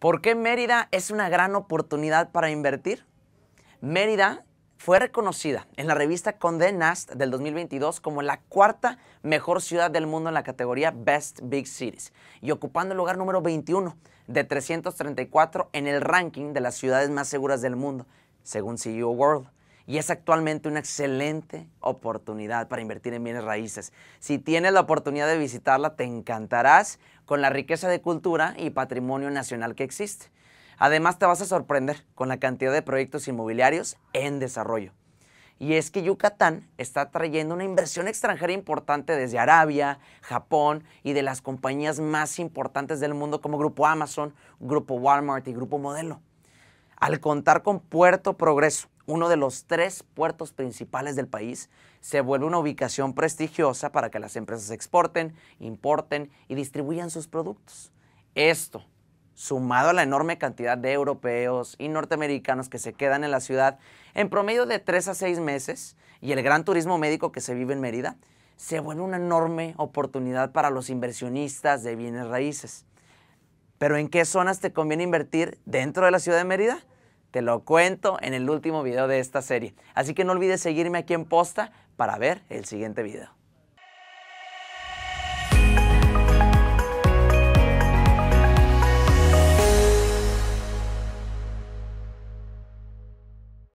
¿Por qué Mérida es una gran oportunidad para invertir? Mérida fue reconocida en la revista Condé Nast del 2022 como la cuarta mejor ciudad del mundo en la categoría Best Big Cities y ocupando el lugar número 21 de 334 en el ranking de las ciudades más seguras del mundo, según CEO World y es actualmente una excelente oportunidad para invertir en bienes raíces. Si tienes la oportunidad de visitarla, te encantarás con la riqueza de cultura y patrimonio nacional que existe. Además, te vas a sorprender con la cantidad de proyectos inmobiliarios en desarrollo. Y es que Yucatán está trayendo una inversión extranjera importante desde Arabia, Japón y de las compañías más importantes del mundo como Grupo Amazon, Grupo Walmart y Grupo Modelo. Al contar con Puerto Progreso, uno de los tres puertos principales del país, se vuelve una ubicación prestigiosa para que las empresas exporten, importen y distribuyan sus productos. Esto, sumado a la enorme cantidad de europeos y norteamericanos que se quedan en la ciudad en promedio de tres a seis meses y el gran turismo médico que se vive en Mérida, se vuelve una enorme oportunidad para los inversionistas de bienes raíces. Pero ¿en qué zonas te conviene invertir dentro de la ciudad de Mérida? Te lo cuento en el último video de esta serie. Así que no olvides seguirme aquí en Posta para ver el siguiente video.